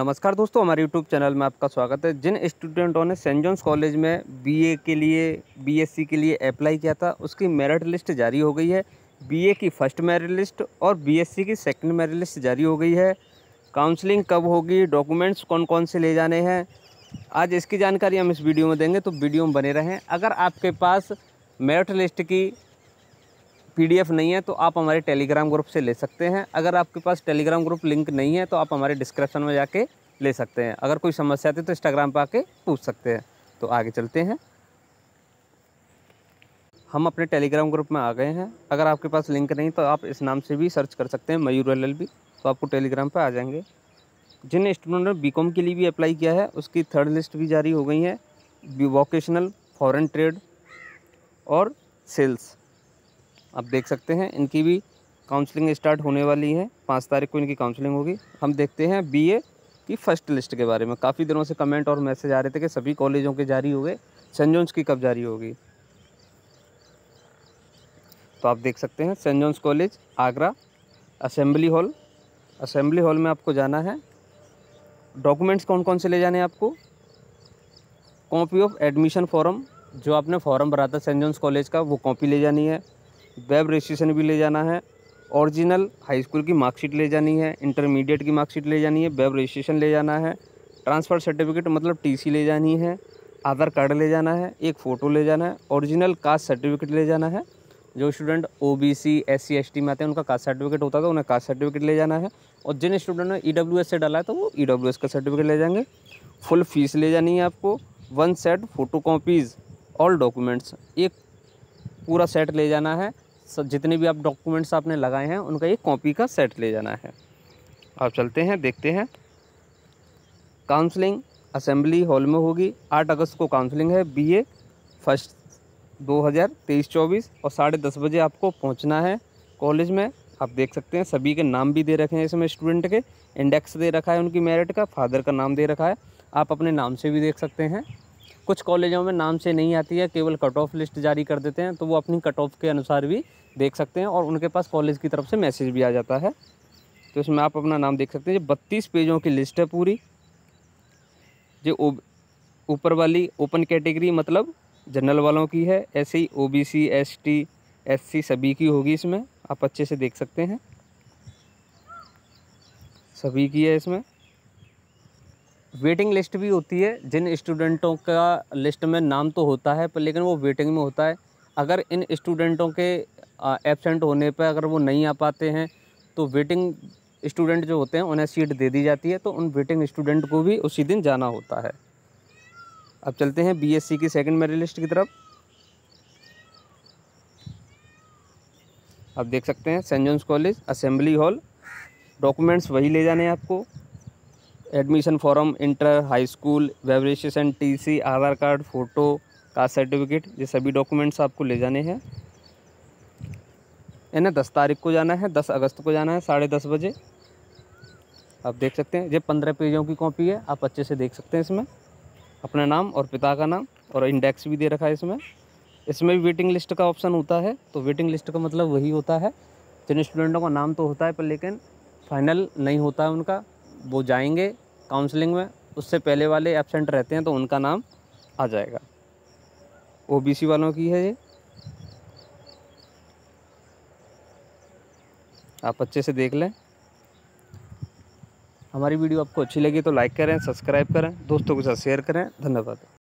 नमस्कार दोस्तों हमारे यूट्यूब चैनल में आपका स्वागत है जिन स्टूडेंटों ने सेंट जॉन्स कॉलेज में बीए के लिए बीएससी के लिए अप्लाई किया था उसकी मेरिट लिस्ट जारी हो गई है बीए की फ़र्स्ट मेरिट लिस्ट और बीएससी की सेकंड मेरिट लिस्ट जारी हो गई है काउंसलिंग कब होगी डॉक्यूमेंट्स कौन कौन से ले जाने हैं आज इसकी जानकारी हम इस वीडियो में देंगे तो वीडियो में बने रहें अगर आपके पास मेरिट लिस्ट की पीडीएफ नहीं है तो आप हमारे टेलीग्राम ग्रुप से ले सकते हैं अगर आपके पास टेलीग्राम ग्रुप लिंक नहीं है तो आप हमारे डिस्क्रिप्शन में जाके ले सकते हैं अगर कोई समस्या आती है तो इंस्टाग्राम पर आके पूछ सकते हैं तो आगे चलते हैं हम अपने टेलीग्राम ग्रुप में आ गए हैं अगर आपके पास लिंक नहीं तो आप इस नाम से भी सर्च कर सकते हैं मयूर एल तो आपको टेलीग्राम पर आ जाएंगे जिन स्टूडेंट ने बी के लिए भी अप्लाई किया है उसकी थर्ड लिस्ट भी जारी हो गई है वोकेशनल फॉरन ट्रेड और सेल्स आप देख सकते हैं इनकी भी काउंसलिंग स्टार्ट होने वाली है पाँच तारीख को इनकी काउंसलिंग होगी हम देखते हैं बी की फ़र्स्ट लिस्ट के बारे में काफ़ी दिनों से कमेंट और मैसेज आ रहे थे कि सभी कॉलेजों के जारी हो गए सेंट जॉन्स की कब जारी होगी तो आप देख सकते हैं saint John's college Agra assembly hall assembly hall में आपको जाना है डॉक्यूमेंट्स कौन कौन से ले जाने हैं आपको कॉपी ऑफ एडमिशन फॉर्म जो आपने फॉर्म भरा था सेंट जॉन्स कॉलेज का वो कॉपी ले जानी है वेब रजिस्ट्रेशन भी ले जाना है ओरिजिनल हाई स्कूल की मार्कशीट ले जानी है इंटरमीडिएट की मार्कशीट ले जानी है वेब रजिस्ट्रेशन ले जाना है ट्रांसफ़र सर्टिफिकेट मतलब टीसी ले जानी है आधार कार्ड ले जाना है एक फ़ोटो ले जाना है ओरिजिनल कास्ट सर्टिफिकेट ले जाना है जो student O B C S C S T में आते हैं उनका कास्ट सर्टिफिकेट होता था तो उन्हें कास्ट सर्टिफिकेट ले जाना है और जिन स्टूडेंट ने ई डब्ल्यू एस से डाला है तो वो ई डब्ल्यू एस का सर्टिफिकेट ले जाएंगे फुल फीस ले जानी है आपको one set photo copies all documents एक पूरा सेट ले जाना है जितने भी आप डॉक्यूमेंट्स आपने लगाए हैं उनका एक कॉपी का सेट ले जाना है आप चलते हैं देखते हैं काउंसलिंग असेंबली हॉल में होगी आठ अगस्त को काउंसलिंग है बीए फर्स्ट 2023-24 और साढ़े दस बजे आपको पहुंचना है कॉलेज में आप देख सकते हैं सभी के नाम भी दे रखे हैं इसमें स्टूडेंट के इंडेक्स दे रखा है उनकी मेरिट का फादर का नाम दे रखा है आप अपने नाम से भी देख सकते हैं कुछ कॉलेजों में नाम से नहीं आती है केवल कट ऑफ लिस्ट जारी कर देते हैं तो वो अपनी कट ऑफ के अनुसार भी देख सकते हैं और उनके पास कॉलेज की तरफ से मैसेज भी आ जाता है तो इसमें आप अपना नाम देख सकते हैं ये बत्तीस पेजों की लिस्ट है पूरी जो ऊपर वाली ओपन कैटेगरी मतलब जनरल वालों की है ऐसे ही O B C S T S C सभी की होगी इसमें आप अच्छे से देख सकते हैं सभी की है इसमें वेटिंग लिस्ट भी होती है जिन स्टूडेंटों का लिस्ट में नाम तो होता है पर लेकिन वो वेटिंग में होता है अगर इन स्टूडेंटों के एबसेंट होने पर अगर वो नहीं आ पाते हैं तो वेटिंग स्टूडेंट जो होते हैं उन्हें सीट दे दी जाती है तो उन वेटिंग स्टूडेंट को भी उसी दिन जाना होता है अब चलते हैं बीएससी की सेकंड मेरी लिस्ट की तरफ आप देख सकते हैं saint John's college assembly hall documents वही ले जाने हैं आपको admission form inter high school verification TC Aadhaar card photo caste certificate ये सभी डॉक्यूमेंट्स आपको ले जाने हैं इन्हें दस तारीख को जाना है दस अगस्त को जाना है साढ़े दस बजे आप देख सकते हैं ये पंद्रह पेजों की कॉपी है आप अच्छे से देख सकते हैं इसमें अपना नाम और पिता का नाम और इंडेक्स भी दे रखा है इसमें इसमें भी वेटिंग लिस्ट का ऑप्शन होता है तो वेटिंग लिस्ट का मतलब वही होता है जिन स्टूडेंटों का नाम तो होता है पर लेकिन फाइनल नहीं होता है उनका वो जाएंगे काउंसलिंग में उससे पहले वाले एबसेंट रहते हैं तो उनका नाम आ जाएगा ओबीसी वालों की है ये आप अच्छे से देख लें हमारी वीडियो आपको अच्छी लगी तो लाइक करें सब्सक्राइब करें दोस्तों के साथ शेयर करें धन्यवाद